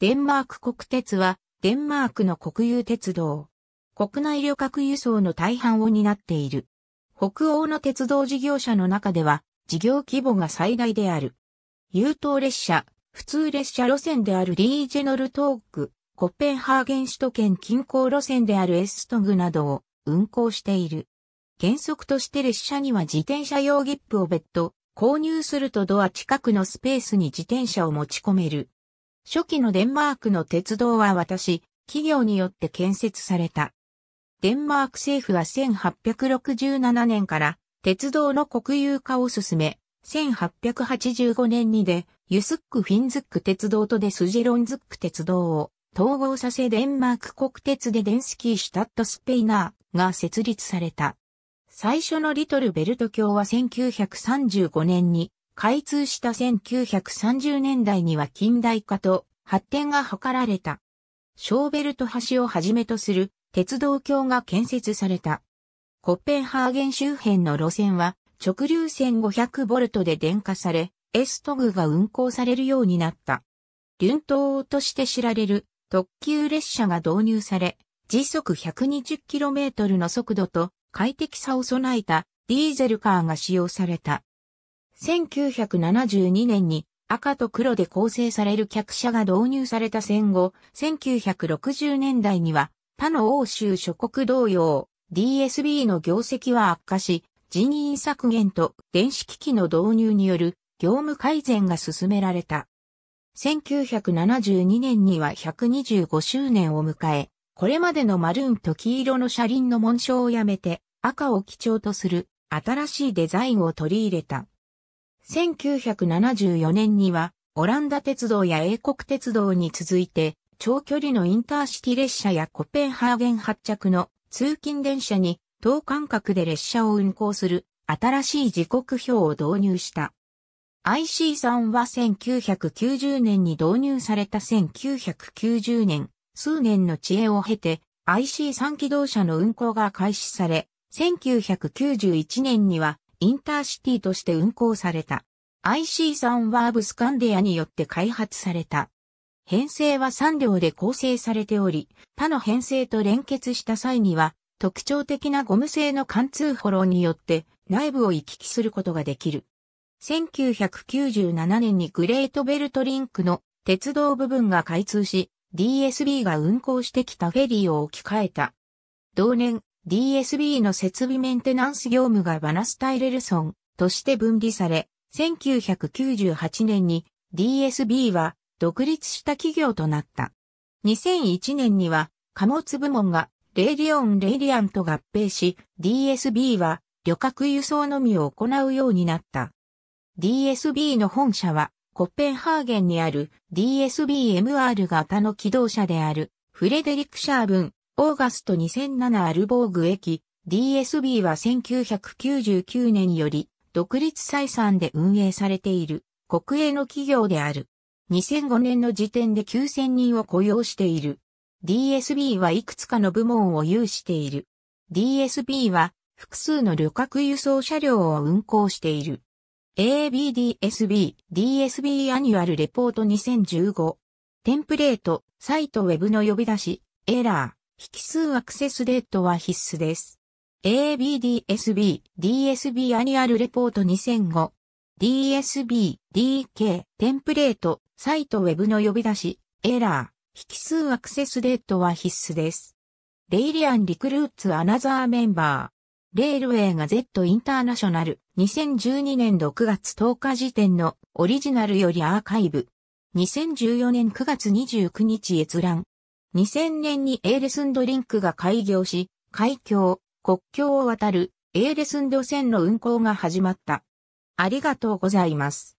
デンマーク国鉄は、デンマークの国有鉄道。国内旅客輸送の大半を担っている。北欧の鉄道事業者の中では、事業規模が最大である。優等列車、普通列車路線であるリージェノルトーク、コッペンハーゲン首都圏近郊路線であるエストグなどを運行している。原則として列車には自転車用ギップを別途購入するとドア近くのスペースに自転車を持ち込める。初期のデンマークの鉄道は私、企業によって建設された。デンマーク政府は1867年から鉄道の国有化を進め、1885年にで、ユスック・フィンズック鉄道とデスジェロンズック鉄道を統合させデンマーク国鉄でデンスキー・シュタット・スペイナーが設立された。最初のリトルベルト橋は1935年に開通した1930年代には近代化と発展が図られた。ショーベルト橋をはじめとする鉄道橋が建設された。コッペンハーゲン周辺の路線は直流線500ボルトで電化され、エストグが運行されるようになった。ルントーとして知られる特急列車が導入され、時速 120km の速度と快適さを備えたディーゼルカーが使用された。1972年に赤と黒で構成される客車が導入された戦後、1960年代には他の欧州諸国同様、DSB の業績は悪化し、人員削減と電子機器の導入による業務改善が進められた。1972年には125周年を迎え、これまでのマルーンと黄色の車輪の紋章をやめて赤を基調とする新しいデザインを取り入れた。1974年には、オランダ鉄道や英国鉄道に続いて、長距離のインターシティ列車やコペンハーゲン発着の通勤電車に等間隔で列車を運行する新しい時刻表を導入した。IC3 は1990年に導入された1990年、数年の知恵を経て IC3 機動車の運行が開始され、1991年にはインターシティとして運行された。IC3 はアブスカンデアによって開発された。編成は3両で構成されており、他の編成と連結した際には、特徴的なゴム製の貫通フォローによって内部を行き来することができる。1997年にグレートベルトリンクの鉄道部分が開通し、DSB が運行してきたフェリーを置き換えた。同年、DSB の設備メンテナンス業務がバナスタイレルソンとして分離され、1998年に DSB は独立した企業となった。2001年には貨物部門がレイリオン・レイリアンと合併し、DSB は旅客輸送のみを行うようになった。DSB の本社はコッペンハーゲンにある DSBMR 型の機動車であるフレデリック・シャーブン、オーガスト2007アルボーグ駅 DSB は1999年より独立採算で運営されている国営の企業である。2005年の時点で9000人を雇用している。DSB はいくつかの部門を有している。DSB は複数の旅客輸送車両を運行している。ABDSB、DSB アニュアルレポート2015。テンプレート、サイトウェブの呼び出し、エラー。引数アクセスデートは必須です。ABDSB、DSB アニュアルレポート2005、DSB、DK、テンプレート、サイトウェブの呼び出し、エラー、引数アクセスデートは必須です。レイリアンリクルーツアナザーメンバー、レールウェイが Z インターナショナル、2012年6月10日時点のオリジナルよりアーカイブ、2014年9月29日閲覧、2000年にエーレスンドリンクが開業し、海峡、国境を渡るエーレスンド線の運行が始まった。ありがとうございます。